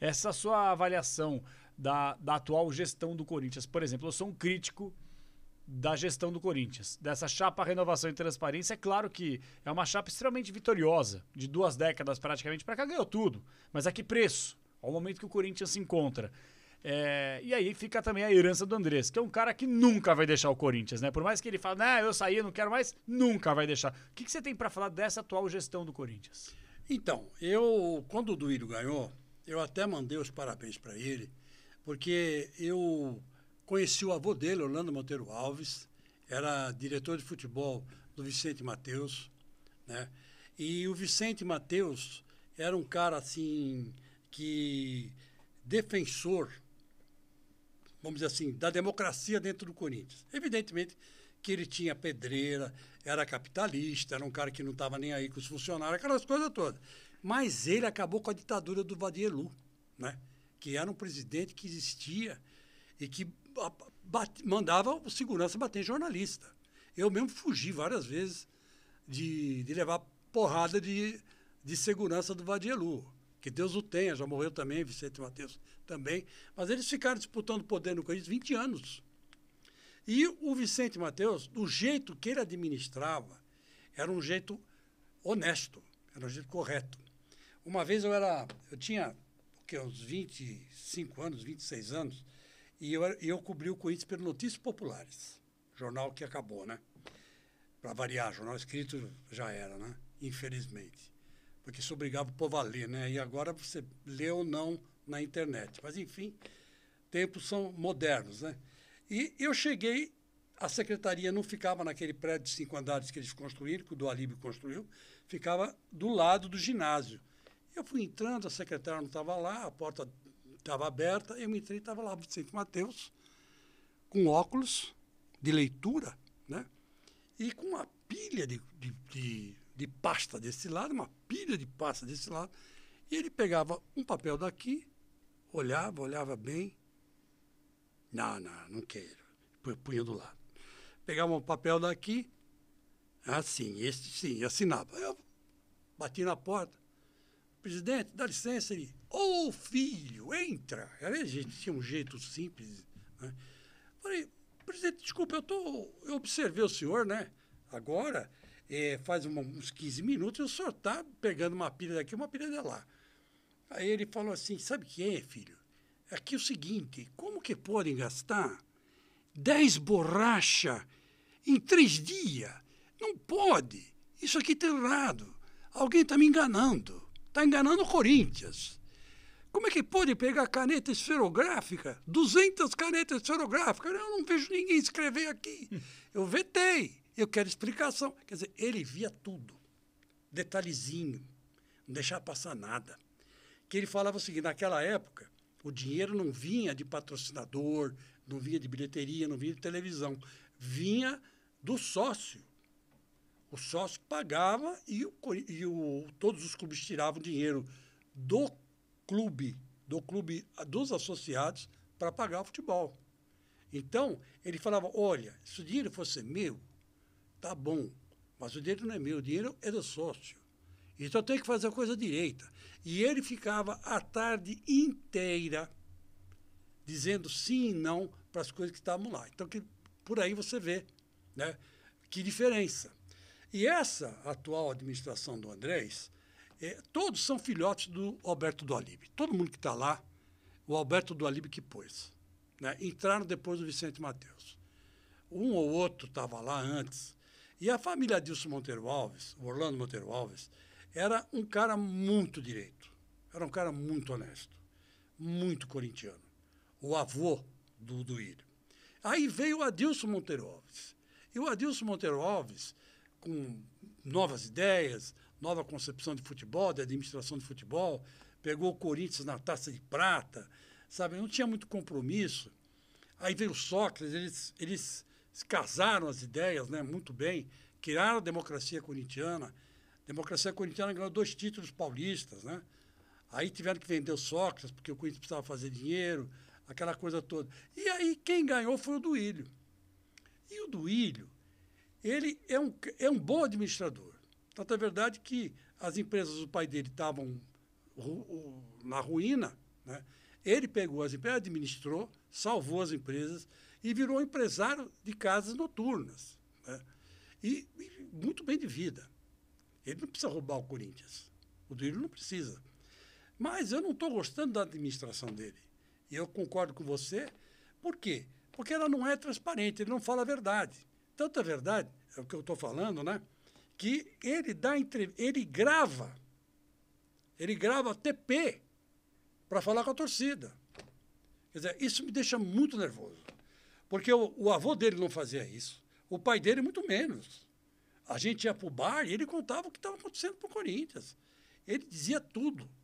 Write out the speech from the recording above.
Essa é sua avaliação da, da atual gestão do Corinthians, por exemplo, eu sou um crítico da gestão do Corinthians, dessa chapa Renovação e Transparência. É claro que é uma chapa extremamente vitoriosa, de duas décadas praticamente para cá, ganhou tudo. Mas a que preço? Ao momento que o Corinthians se encontra. É, e aí fica também a herança do Andrés, que é um cara que nunca vai deixar o Corinthians, né? Por mais que ele fale, não, né, eu saí, não quero mais, nunca vai deixar. O que, que você tem para falar dessa atual gestão do Corinthians? Então, eu, quando o Duílio ganhou, eu até mandei os parabéns para ele, porque eu conheci o avô dele, Orlando Monteiro Alves, era diretor de futebol do Vicente Mateus, né? E o Vicente Mateus era um cara assim que defensor, vamos dizer assim, da democracia dentro do Corinthians. Evidentemente que ele tinha pedreira, era capitalista, era um cara que não estava nem aí com os funcionários, aquelas coisas todas. Mas ele acabou com a ditadura do Vadielu, né? que era um presidente que existia e que bate, mandava o segurança bater em jornalista. Eu mesmo fugi várias vezes de, de levar porrada de, de segurança do Vadielu. Que Deus o tenha, já morreu também, Vicente Matheus também. Mas eles ficaram disputando poder no Corinthians 20 anos. E o Vicente Matheus, do jeito que ele administrava, era um jeito honesto, era um jeito correto. Uma vez eu era. Eu tinha o que, uns 25 anos, 26 anos, e eu, eu cobri o Corinthians pelo Notícias Populares, jornal que acabou, né? Para variar, jornal escrito já era, né? Infelizmente. Porque isso obrigava o povo a ler, né? E agora você lê ou não na internet. Mas, enfim, tempos são modernos, né? E eu cheguei, a secretaria não ficava naquele prédio de cinco andares que eles construíram, que o do construiu, ficava do lado do ginásio. Eu fui entrando, a secretária não estava lá, a porta estava aberta, eu entrei e estava lá Vicente Mateus com óculos de leitura, né? E com uma pilha de, de, de, de pasta desse lado, uma pilha de pasta desse lado. E ele pegava um papel daqui, olhava, olhava bem. Não, não, não quero. Punha do lado. Pegava um papel daqui, assim, este sim, assinava. Eu bati na porta presidente, dá licença, ele, ô oh, filho, entra. Aí a gente tinha um jeito simples. Né? Falei, presidente, desculpa, eu, tô, eu observei o senhor, né? Agora, é, faz uma, uns 15 minutos, o senhor está pegando uma pilha daqui, uma pilha de lá. Aí ele falou assim, sabe quem é, filho? Aqui é, é o seguinte, como que podem gastar 10 borracha em três dias? Não pode! Isso aqui está errado. Alguém está me enganando. Está enganando o Corinthians. Como é que pode pegar caneta esferográfica? 200 canetas esferográficas. Eu não vejo ninguém escrever aqui. Eu vetei. Eu quero explicação. Quer dizer, ele via tudo. Detalhezinho. Não deixava passar nada. Que ele falava o seguinte: naquela época, o dinheiro não vinha de patrocinador, não vinha de bilheteria, não vinha de televisão. Vinha do sócio. O sócio pagava e, o, e o, todos os clubes tiravam dinheiro do clube, do clube dos associados para pagar o futebol. Então, ele falava: olha, se o dinheiro fosse meu, tá bom, mas o dinheiro não é meu, o dinheiro é do sócio. Então tem que fazer a coisa direita. E ele ficava a tarde inteira dizendo sim e não para as coisas que estavam lá. Então, que, por aí você vê né, que diferença. E essa atual administração do Andrés, é, todos são filhotes do Alberto do Alibe. Todo mundo que está lá, o Alberto do Alibe que pôs. Né? Entraram depois do Vicente Mateus. Um ou outro estava lá antes. E a família Adilson Monteiro Alves, o Orlando Monteiro Alves, era um cara muito direito. Era um cara muito honesto. Muito corintiano. O avô do, Duírio Aí veio o Adilson Monteiro Alves. E o Adilson Monteiro Alves com novas ideias, nova concepção de futebol, de administração de futebol, pegou o Corinthians na taça de prata, sabe? Não tinha muito compromisso. Aí veio o Sócrates, eles, eles casaram as ideias né, muito bem, criaram a democracia corintiana. A democracia corintiana ganhou dois títulos paulistas, né? Aí tiveram que vender o Sócrates, porque o Corinthians precisava fazer dinheiro, aquela coisa toda. E aí quem ganhou foi o Duílio. E o Duílio, ele é um, é um bom administrador. Tanto é verdade que as empresas do pai dele estavam ru, na ruína, né? ele pegou as empresas, administrou, salvou as empresas e virou empresário de casas noturnas. Né? E, e, muito bem de vida. Ele não precisa roubar o Corinthians. O Duílio não precisa. Mas eu não estou gostando da administração dele. E eu concordo com você. Por quê? Porque ela não é transparente, ele não fala a verdade. Tanta é verdade, é o que eu estou falando, né? Que ele dá entre... ele grava, ele grava TP para falar com a torcida. Quer dizer, isso me deixa muito nervoso. Porque o, o avô dele não fazia isso, o pai dele muito menos. A gente ia para o bar e ele contava o que estava acontecendo para o Corinthians. Ele dizia tudo.